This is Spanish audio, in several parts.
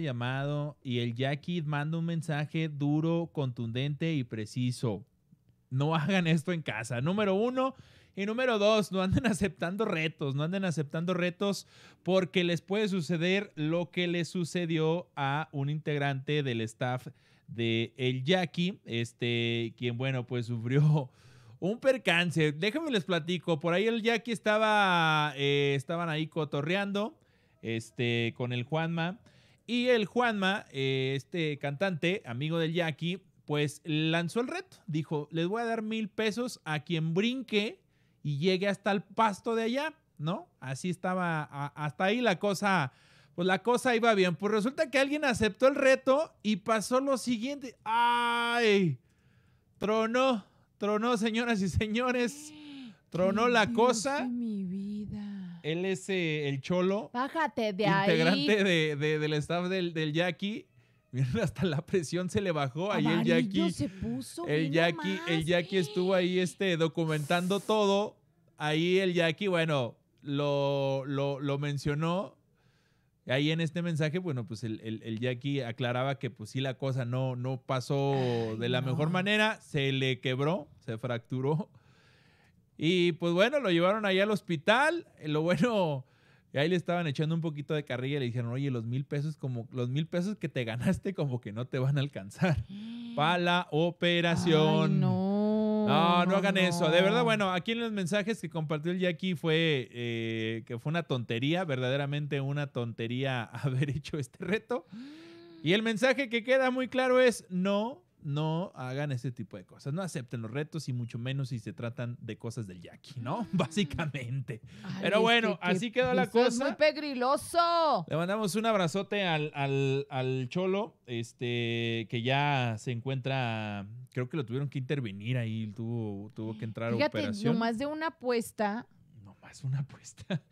llamado y el Jackie manda un mensaje duro, contundente y preciso. No hagan esto en casa. Número uno. Y número dos, no anden aceptando retos, no anden aceptando retos porque les puede suceder lo que le sucedió a un integrante del staff de El Jackie, este, quien, bueno, pues sufrió un percance. Déjenme les platico, por ahí El Jackie estaba, eh, estaban ahí cotorreando, este, con el Juanma. Y el Juanma, eh, este cantante, amigo del Jackie, pues lanzó el reto. Dijo, les voy a dar mil pesos a quien brinque y llegue hasta el pasto de allá, ¿no? Así estaba, hasta ahí la cosa, pues la cosa iba bien. Pues resulta que alguien aceptó el reto y pasó lo siguiente. ¡Ay! Tronó, tronó, señoras y señores. Tronó la cosa. Él es eh, el cholo. Bájate de integrante De, del staff del, Jackie. Miren, hasta la presión se le bajó. Ahí el Jackie. Se puso, el Jackie, el eh. estuvo ahí este, documentando todo. Ahí el Jackie, bueno, lo, lo, mencionó. Ahí en este mensaje, bueno, pues el, Jackie aclaraba que pues sí la cosa no, no pasó de la mejor manera. Se le quebró, se fracturó y pues bueno, lo llevaron allá al hospital. Eh, lo bueno, ahí le estaban echando un poquito de carrilla y le dijeron, oye, los mil pesos, como los mil pesos que te ganaste, como que no te van a alcanzar para la operación. no, no. No, hagan eso. De verdad, bueno, aquí en los mensajes que compartió el Jackie fue eh, que fue una tontería, verdaderamente una tontería haber hecho este reto. Y el mensaje que queda muy claro es, no, no hagan ese tipo de cosas. No acepten los retos y mucho menos si se tratan de cosas del Jackie, ¿no? Mm. Básicamente. Pero bueno, así quedó la cosa. Es muy pegriloso. Le mandamos un abrazote al, Cholo, este, que ya se encuentra. Creo que lo tuvieron que intervenir ahí, tuvo, tuvo que entrar a operación. No más de una apuesta. No más una apuesta.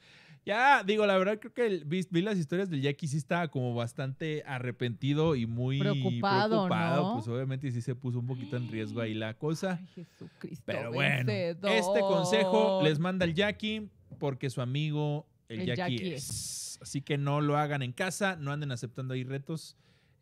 Ya, digo, la verdad creo que vi, las historias del Jackie sí estaba como bastante arrepentido y muy preocupado. Pues obviamente sí se puso un poquito en riesgo ahí la cosa. Jesucristo. Pero bueno, este consejo les manda el Jackie porque su amigo el, Jackie, Así que no lo hagan en casa, no anden aceptando ahí retos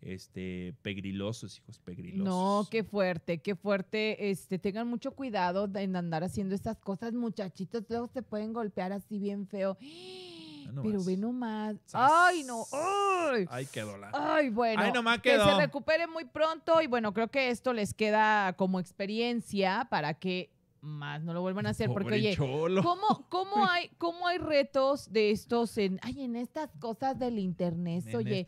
este, pegrilosos, hijos pegrilosos. No, qué fuerte, qué fuerte. Este, tengan mucho cuidado en andar haciendo estas cosas, muchachitos. Luego se pueden golpear así bien feo. Ah, Pero más. ve nomás. Ay, no. Ay, Ay quedó la. Ay, bueno. Ay, nomás quedó. Que se recupere muy pronto. Y bueno, creo que esto les queda como experiencia para que más no lo vuelvan a hacer. porque, oye, ¿cómo, hay, ¿cómo hay retos de estos en, ay, en estas cosas del internet? En oye,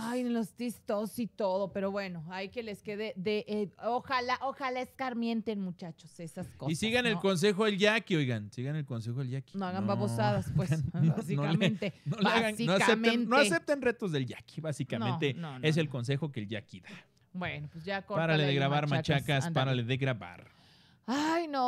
Ay, en los tistos y todo, pero bueno, hay que les quede de, eh, ojalá, ojalá escarmienten, muchachos, esas cosas. Y sigan el consejo del Jackie, oigan, sigan el consejo del Jackie. No hagan babosadas, pues, básicamente. no, acepten, retos del Jackie, básicamente. es el consejo que el Jackie da. Bueno, pues ya corta. Párale de grabar machacas, machacas párale de grabar. Ay, no,